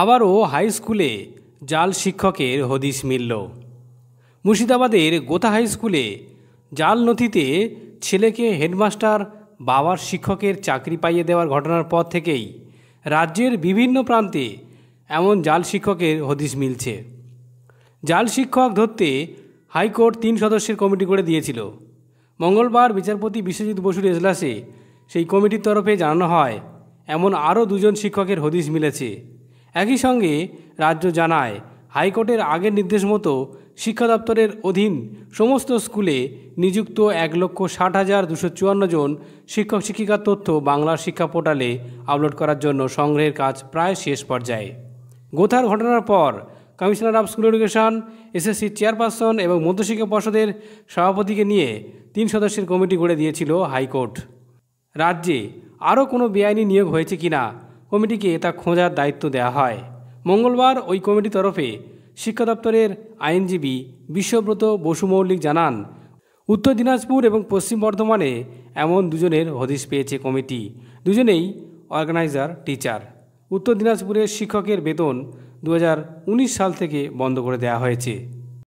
আবারও হাই স্কুলে জাল শিক্ষকের হদিশ মিলল মুর্শিদাবাদের গোতা হাই স্কুলে জাল নথিতে ছেলেকে হেডমাস্টার বাবার শিক্ষকের চাকরি পাইয়ে দেওয়ার ঘটনার পর থেকেই রাজ্যের বিভিন্ন প্রান্তে এমন জাল শিক্ষকের হদিশ মিলছে জাল শিক্ষক ধরতে হাইকোর্ট তিন সদস্যের কমিটি করে দিয়েছিল মঙ্গলবার বিচারপতি বিশ্বজিৎ বসুর এজলাসে সেই কমিটির তরফে জানানো হয় এমন আরও দুজন শিক্ষকের হদিশ মিলেছে একই সঙ্গে রাজ্য জানায় হাইকোর্টের আগের নির্দেশ মতো শিক্ষা দপ্তরের অধীন সমস্ত স্কুলে নিযুক্ত এক লক্ষ ষাট হাজার দুশো চুয়ান্ন জন শিক্ষক শিক্ষিকার তথ্য বাংলার শিক্ষা পোর্টালে আপলোড করার জন্য সংগ্রহের কাজ প্রায় শেষ পর্যায়ে গোথার ঘটনার পর commissioner of school education SSC chairperson এবং মধ্যশিক্ষা পর্ষদের সভাপতিকে নিয়ে তিন সদস্যের কমিটি গড়ে দিয়েছিল হাইকোর্ট রাজ্যে আরও কোনো বেআইনি নিয়োগ হয়েছে কিনা কমিটিকে তা খোঁজার দায়িত্ব দেওয়া হয় মঙ্গলবার ওই কমিটি তরফে শিক্ষা দপ্তরের আইনজীবী বিশ্বব্রত বসু মৌলিক জানান উত্তর দিনাজপুর এবং পশ্চিম বর্ধমানে এমন দুজনের হদিশ পেয়েছে কমিটি দুজনেই অর্গানাইজার টিচার উত্তর দিনাজপুরের শিক্ষকের বেতন দু সাল থেকে বন্ধ করে দেওয়া হয়েছে